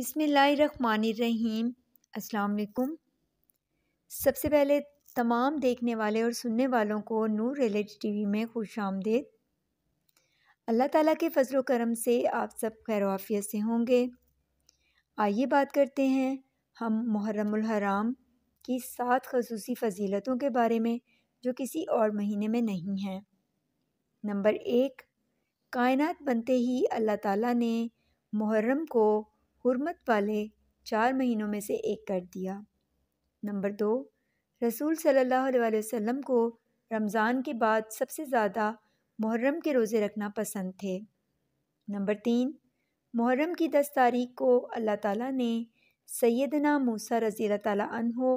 बिसमीम अस्सलाम सबसे पहले तमाम देखने वाले और सुनने वालों को नूर रिलेज टीवी में खुश आमदेद अल्लाह ताला के फजल करम से आप सब खैर आफियत से होंगे आइए बात करते हैं हम मुहर्रमुल हराम की सात खसूसी फजीलतों के बारे में जो किसी और महीने में नहीं हैं नंबर एक कायनात बनते ही अल्लाह ताला ने मुहर्रम को हुरमत वाले चार महीनों में से एक कर दिया नंबर दो रसूल सल्लल्लाहु अलैहि वसल्लम को रमज़ान के बाद सबसे ज़्यादा मुहर्रम के रोज़े रखना पसंद थे नंबर तीन मुहर्रम की दस तारीख को अल्लाह ताला ने सैदना मूसा रज़ी तहो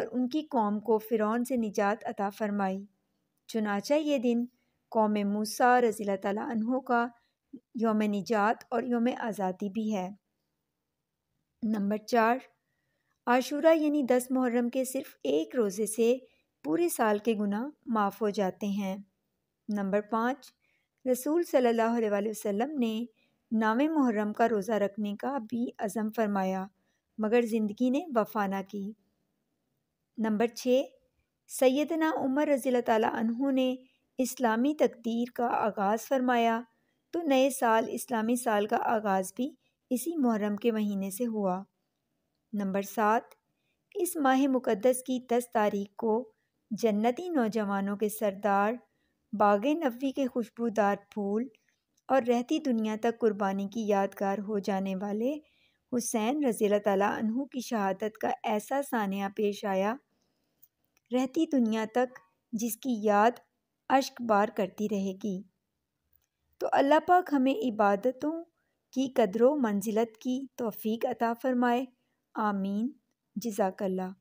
और उनकी कौम को फ़िरौन से निजात अता फ़रमाई चुनाचा ये दिन कौम मूसा रज़ी तहों का योम निजात और योम आज़ादी भी है नंबर चार आशूरा यानी दस मुहर्रम के सिर्फ एक रोज़े से पूरे साल के गुना माफ़ हो जाते हैं नंबर पाँच रसूल सल्लल्लाहु अलैहि वसल्लम ने नावे मुहर्रम का रोज़ा रखने का भी अज़म फरमाया मगर ज़िंदगी ने वफा ना की नंबर छः सैदना उमर रज़ी तु ने इस्लामी तकदीर का आगाज़ फरमाया तो नए साल इस्लामी साल का आगाज़ भी इसी मुहर्रम के महीने से हुआ नंबर सात इस माह मुकद्दस की दस तारीख को जन्नती नौजवानों के सरदार बाग नबी के खुशबूदार फूल और रहती दुनिया तक कुर्बानी की यादगार हो जाने वाले हुसैन रजील तु की शहादत का ऐसा सानिया पेश आया रहती दुनिया तक जिसकी याद अश्क बार करती रहेगी तो अल्लाह पाक हमें इबादतों की कदरों मंज़िलत की तोफ़ी अता फ़रमाए आमीन जज़ाकल्ला